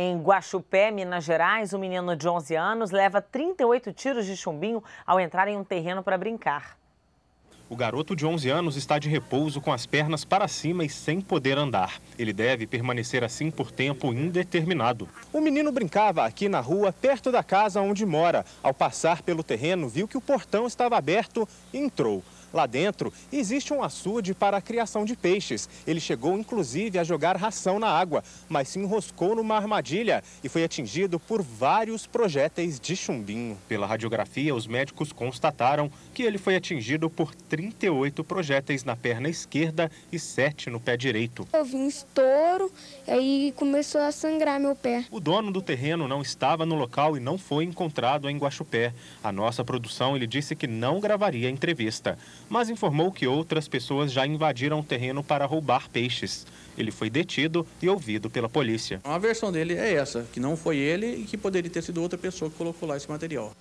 Em Guaxupé, Minas Gerais, um menino de 11 anos leva 38 tiros de chumbinho ao entrar em um terreno para brincar. O garoto de 11 anos está de repouso com as pernas para cima e sem poder andar. Ele deve permanecer assim por tempo indeterminado. O menino brincava aqui na rua, perto da casa onde mora. Ao passar pelo terreno, viu que o portão estava aberto e entrou. Lá dentro existe um açude para a criação de peixes. Ele chegou inclusive a jogar ração na água, mas se enroscou numa armadilha e foi atingido por vários projéteis de chumbinho. Pela radiografia, os médicos constataram que ele foi atingido por 38 projéteis na perna esquerda e 7 no pé direito. Eu vi um estouro e aí começou a sangrar meu pé. O dono do terreno não estava no local e não foi encontrado em Guaxupé. A nossa produção, ele disse que não gravaria a entrevista mas informou que outras pessoas já invadiram o terreno para roubar peixes. Ele foi detido e ouvido pela polícia. A versão dele é essa, que não foi ele e que poderia ter sido outra pessoa que colocou lá esse material.